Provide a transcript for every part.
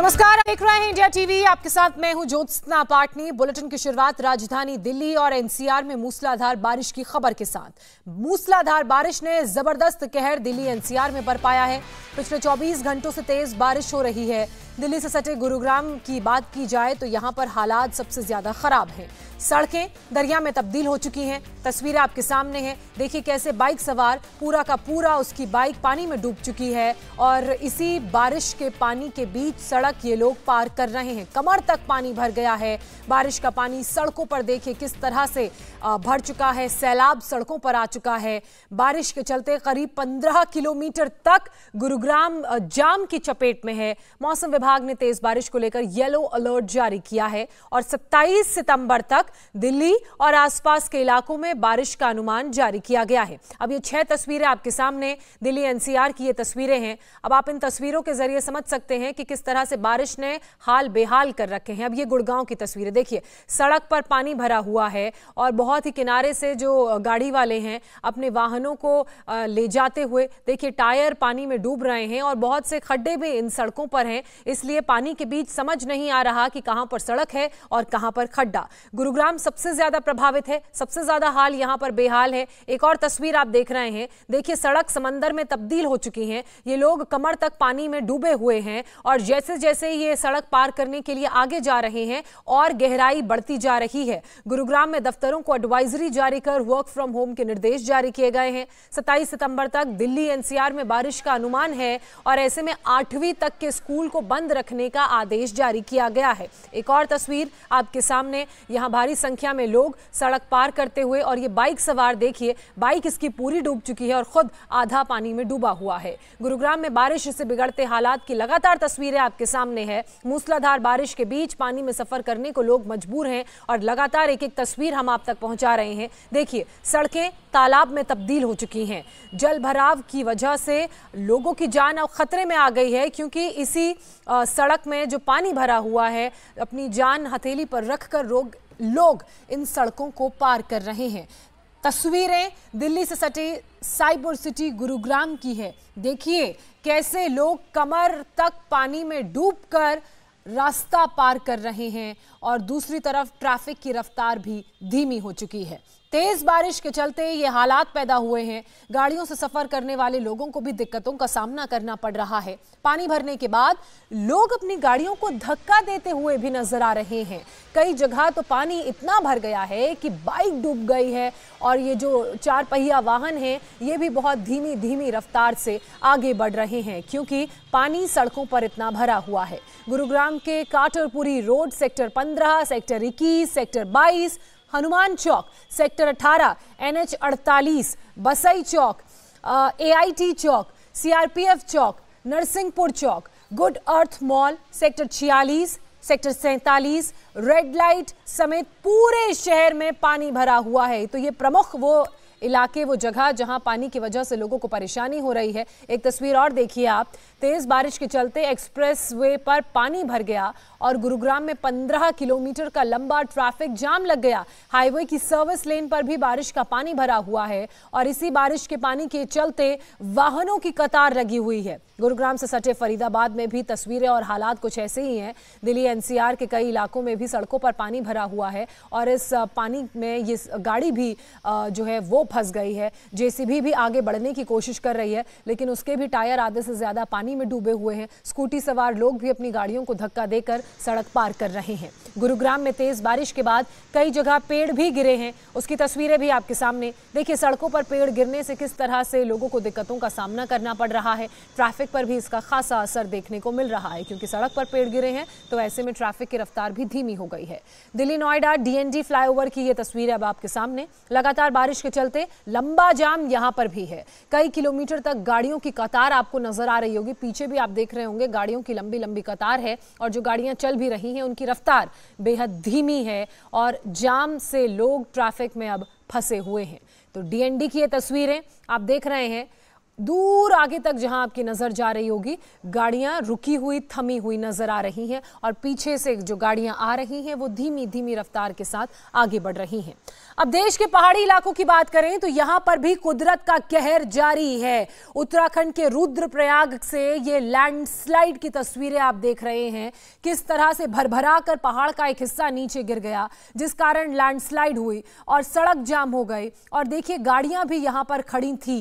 नमस्कार आप देख रहे हैं इंडिया टीवी आपके साथ मैं हूं ज्योत्सना पाटनी बुलेटिन की शुरुआत राजधानी दिल्ली और एनसीआर में मूसलाधार बारिश की खबर के साथ मूसलाधार बारिश ने जबरदस्त कहर दिल्ली एनसीआर में बरपाया है पिछले 24 घंटों से तेज बारिश हो रही है दिल्ली से सटे गुरुग्राम की बात की जाए तो यहाँ पर हालात सबसे ज्यादा खराब है सड़कें दरिया में तब्दील हो चुकी हैं तस्वीरें आपके सामने हैं देखिए कैसे बाइक सवार पूरा का पूरा उसकी बाइक पानी में डूब चुकी है और इसी बारिश के पानी के बीच सड़क तक ये लोग पार कर रहे हैं कमर तक पानी भर गया है बारिश का पानी सड़कों पर देखिए किस तरह से भर चुका है सैलाब सड़कों पर आ चुका है बारिश के चलते करीब पंद्रह किलोमीटर तक गुरुग्राम जाम की चपेट में है मौसम विभाग ने तेज बारिश को लेकर येलो अलर्ट जारी किया है और 27 सितंबर तक दिल्ली और आसपास के इलाकों में बारिश का अनुमान जारी किया गया है अब ये छह तस्वीरें आपके सामने दिल्ली एनसीआर की ये तस्वीरें हैं अब आप इन तस्वीरों के जरिए समझ सकते हैं कि किस तरह से बारिश ने हाल बेहाल कर रखे हैं अब ये गुड़गांव की तस्वीरें देखिए सड़क पर पानी भरा हुआ है और बहुत ही किनारे से जो गाड़ी वाले हैं अपने वाहनों को ले जाते हुए देखिए टायर पानी में डूब रहे हैं और बहुत से खड्डे भी इन सड़कों पर हैं इसलिए पानी के बीच समझ नहीं आ रहा कि कहाँ पर सड़क है और कहाँ पर खड्डा गुरुग्राम सबसे ज्यादा प्रभावित है सबसे ज्यादा हाल यहाँ पर बेहाल है एक और तस्वीर आप देख रहे हैं देखिए सड़क समंदर में तब्दील हो चुकी है ये लोग कमर तक पानी में डूबे हुए हैं और जैसे जैसे ये सड़क पार करने के लिए आगे जा रहे हैं और गहराई बढ़ती जा रही है गुरुग्राम में दफ्तरों को एडवाइजरी जारी कर वर्क फ्रॉम होम के निर्देश जारी किए गए हैं सत्ताईस सितंबर तक दिल्ली एनसीआर में बारिश का अनुमान है और ऐसे में आठवीं तक के स्कूल को बंद रखने का आदेश जारी किया गया है एक और तस्वीर आपके सामने यहाँ भारी संख्या में लोग सड़क पार करते हुए और ये बाइक सवार देखिए बाइक इसकी पूरी डूब चुकी है और खुद आधा पानी में डूबा हुआ है गुरुग्राम में बारिश से बिगड़ते हालात की लगातार तस्वीरें आपके सामने है मूसलाधार बारिश के बीच पानी में सफर करने को लोग मजबूर हैं और लगातार एक एक तस्वीर हम आप तक पहुंचा रहे हैं देखिए सड़कें तालाब में तब्दील हो चुकी हैं जल भराव की वजह से लोगों की जान अब खतरे में आ गई है क्योंकि इसी सड़क में जो पानी भरा हुआ है अपनी जान हथेली पर रखकर लोग लोग इन सड़कों को पार कर रहे हैं तस्वीरें दिल्ली से सटी साइबर सिटी गुरुग्राम की है देखिए कैसे लोग कमर तक पानी में डूबकर रास्ता पार कर रहे हैं और दूसरी तरफ ट्रैफिक की रफ्तार भी धीमी हो चुकी है तेज बारिश के चलते ये हालात पैदा हुए हैं गाड़ियों से सफर करने वाले लोगों को भी दिक्कतों का सामना करना पड़ रहा है पानी भरने के बाद लोग अपनी गाड़ियों को धक्का देते हुए भी नजर आ रहे हैं कई जगह तो पानी इतना भर गया है कि बाइक डूब गई है और ये जो चार पहिया वाहन है ये भी बहुत धीमी धीमी रफ्तार से आगे बढ़ रहे हैं क्योंकि पानी सड़कों पर इतना भरा हुआ है गुरुग्राम के काटरपुरी रोड सेक्टर पंद्रह सेक्टर इक्कीस सेक्टर बाईस Hanuman Chowk sector 18 NH 48 Basai Chowk AIT Chowk CRPF Chowk Narsinghpur Chowk Good Earth mall sector 46 sector सैतालीस रेड लाइट समेत पूरे शहर में पानी भरा हुआ है तो ये प्रमुख वो इलाके वो जगह जहां पानी की वजह से लोगों को परेशानी हो रही है एक तस्वीर और देखिए आप तेज बारिश के चलते एक्सप्रेस वे पर पानी भर गया और गुरुग्राम में 15 किलोमीटर का लंबा ट्रैफिक जाम लग गया हाईवे की सर्विस लेन पर भी बारिश का पानी भरा हुआ है और इसी बारिश के पानी के चलते वाहनों की कतार लगी हुई है गुरुग्राम से सटे फरीदाबाद में भी तस्वीरें और हालात कुछ ऐसे ही हैं दिल्ली एनसीआर के कई इलाकों में भी सड़कों पर पानी भरा हुआ है और इस पानी में ये गाड़ी भी जो है वो फंस गई है जेसीबी भी आगे बढ़ने की कोशिश कर रही है लेकिन उसके भी टायर आधे से ज़्यादा पानी में डूबे हुए हैं स्कूटी सवार लोग भी अपनी गाड़ियों को धक्का देकर सड़क पार कर रहे हैं गुरुग्राम में तेज़ बारिश के बाद कई जगह पेड़ भी गिरे हैं उसकी तस्वीरें भी आपके सामने देखिए सड़कों पर पेड़ गिरने से किस तरह से लोगों को दिक्कतों का सामना करना पड़ रहा है ट्रैफिक पर भी इसका खासा असर देखने को मिल रहा है क्योंकि सड़क पर पेड़ गिरे हैं तो ऐसे में ट्रैफिक की रफ्तार भी धीमी हो गई है दिल्ली नोएडा डीएनडी फ्लाईओवर की ये तस्वीरें अब आपके सामने लगातार बारिश के चलते से लंबा जाम यहां पर भी है कई किलोमीटर तक गाड़ियों की कतार आपको नजर आ रही होगी पीछे भी आप देख रहे होंगे गाड़ियों की लंबी लंबी कतार है और जो गाड़ियां चल भी रही हैं उनकी रफ्तार बेहद धीमी है और जाम से लोग ट्रैफिक में अब फंसे हुए हैं तो डीएनडी की ये तस्वीरें आप देख रहे हैं दूर आगे तक जहां आपकी नजर जा रही होगी गाड़ियां रुकी हुई थमी हुई नजर आ रही हैं और पीछे से जो गाड़ियां आ रही हैं वो धीमी धीमी रफ्तार के साथ आगे बढ़ रही हैं अब देश के पहाड़ी इलाकों की बात करें तो यहां पर भी कुदरत का कहर जारी है उत्तराखंड के रुद्रप्रयाग से ये लैंडस्लाइड की तस्वीरें आप देख रहे हैं किस तरह से भरभरा पहाड़ का एक हिस्सा नीचे गिर गया जिस कारण लैंडस्लाइड हुई और सड़क जाम हो गई और देखिए गाड़ियां भी यहां पर खड़ी थी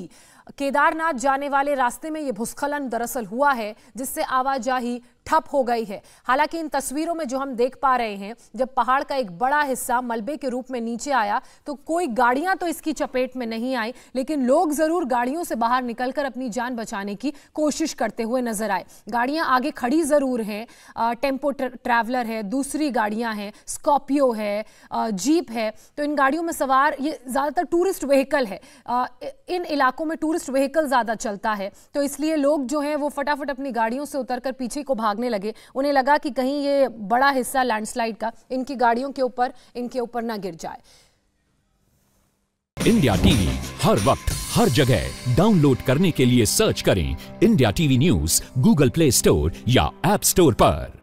केदारनाथ जाने वाले रास्ते में यह भूस्खलन दरअसल हुआ है जिससे आवाजाही ठप हो गई है हालांकि इन तस्वीरों में जो हम देख पा रहे हैं जब पहाड़ का एक बड़ा हिस्सा मलबे के रूप में नीचे आया तो कोई गाड़ियां तो इसकी चपेट में नहीं आई लेकिन लोग जरूर गाड़ियों से बाहर निकलकर अपनी जान बचाने की कोशिश करते हुए नजर आए गाड़ियां आगे खड़ी जरूर हैं टेम्पो ट्रैवलर है दूसरी गाड़ियां हैं स्कॉर्पियो है जीप है तो इन गाड़ियों में सवार ये ज़्यादातर टूरिस्ट व्हीकल है इन इलाकों में टूरिस्ट व्हीकल ज़्यादा चलता है तो इसलिए लोग जो है वो फटाफट अपनी गाड़ियों से उतर कर पीछे को भाग भागने लगे उन्हें लगा कि कहीं ये बड़ा हिस्सा लैंडस्लाइड का इनकी गाड़ियों के ऊपर इनके ऊपर ना गिर जाए इंडिया टीवी हर वक्त हर जगह डाउनलोड करने के लिए सर्च करें India TV news Google Play Store या एप स्टोर पर